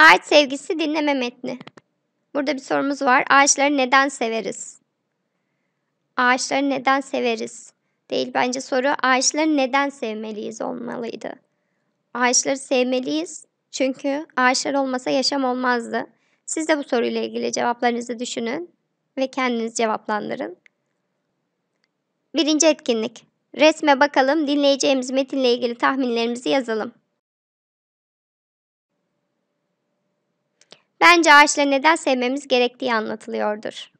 Ağaç sevgisi dinleme metni. Burada bir sorumuz var. Ağaçları neden severiz? Ağaçları neden severiz? Değil bence soru. Ağaçları neden sevmeliyiz olmalıydı. Ağaçları sevmeliyiz çünkü ağaçlar olmasa yaşam olmazdı. Siz de bu soruyla ilgili cevaplarınızı düşünün ve kendiniz cevaplandırın. Birinci etkinlik. Resme bakalım, dinleyeceğimiz metinle ilgili tahminlerimizi yazalım. bence ağaçları neden sevmemiz gerektiği anlatılıyordur.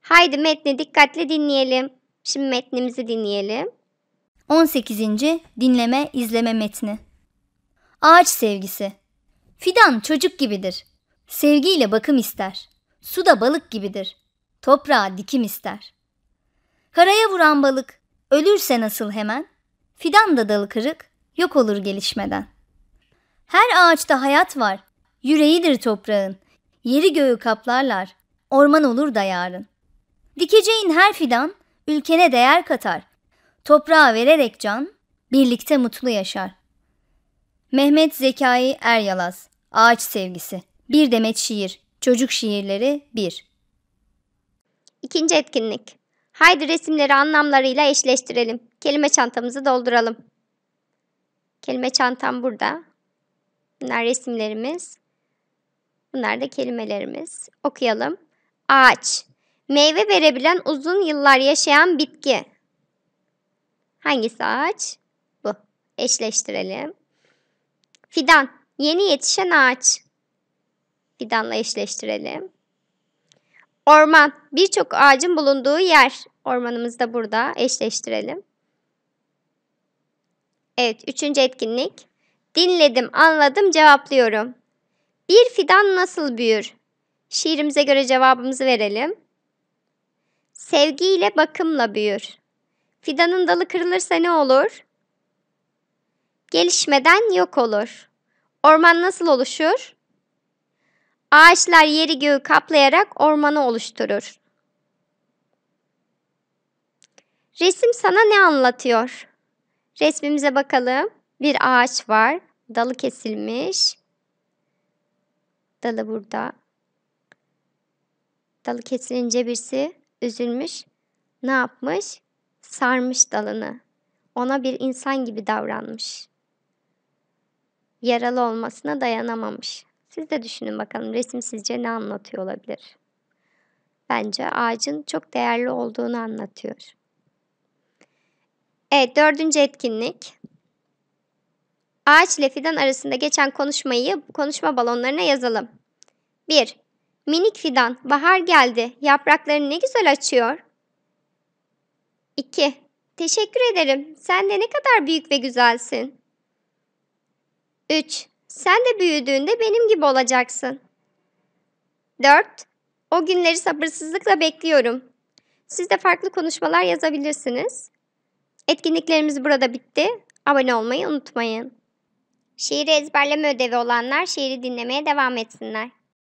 Haydi metni dikkatle dinleyelim. Şimdi metnimizi dinleyelim. 18. Dinleme izleme metni. Ağaç sevgisi. Fidan çocuk gibidir. Sevgiyle bakım ister. Su da balık gibidir. Toprağa dikim ister. Karaya vuran balık ölürse nasıl hemen? Fidan da dalı kırık, yok olur gelişmeden. Her ağaçta hayat var. Yüreğidir toprağın. Yeri göğü kaplarlar. Orman olur da yarın. Dikeceğin her fidan ülkene değer katar. Toprağa vererek can, birlikte mutlu yaşar. Mehmet Zekai Eryalaz, Ağaç Sevgisi, Bir Demet Şiir, Çocuk Şiirleri 1 İkinci etkinlik. Haydi resimleri anlamlarıyla eşleştirelim. Kelime çantamızı dolduralım. Kelime çantam burada. Bunlar resimlerimiz. Bunlar da kelimelerimiz. Okuyalım. Ağaç. Meyve verebilen uzun yıllar yaşayan bitki. Hangisi ağaç? Bu. Eşleştirelim. Fidan. Yeni yetişen ağaç. Fidanla eşleştirelim. Orman. Birçok ağacın bulunduğu yer. Ormanımız da burada. Eşleştirelim. Evet, üçüncü etkinlik. Dinledim, anladım, cevaplıyorum. Bir fidan nasıl büyür? Şiirimize göre cevabımızı verelim. Sevgiyle bakımla büyür. Fidanın dalı kırılırsa ne olur? Gelişmeden yok olur. Orman nasıl oluşur? Ağaçlar yeri göğü kaplayarak ormanı oluşturur. Resim sana ne anlatıyor? Resmimize bakalım. Bir ağaç var, dalı kesilmiş. Dalı burada. Dalı kesilince birisi üzülmüş. Ne yapmış? Sarmış dalını. Ona bir insan gibi davranmış. Yaralı olmasına dayanamamış. Siz de düşünün bakalım resim sizce ne anlatıyor olabilir? Bence ağacın çok değerli olduğunu anlatıyor. Evet dördüncü etkinlik. Ağaç ile fidan arasında geçen konuşmayı konuşma balonlarına yazalım. 1. Minik fidan, bahar geldi. Yapraklarını ne güzel açıyor. 2. Teşekkür ederim. Sen de ne kadar büyük ve güzelsin. 3. Sen de büyüdüğünde benim gibi olacaksın. 4. O günleri sabırsızlıkla bekliyorum. Siz de farklı konuşmalar yazabilirsiniz. Etkinliklerimiz burada bitti. Abone olmayı unutmayın. Şiiri ezberleme ödevi olanlar şiiri dinlemeye devam etsinler.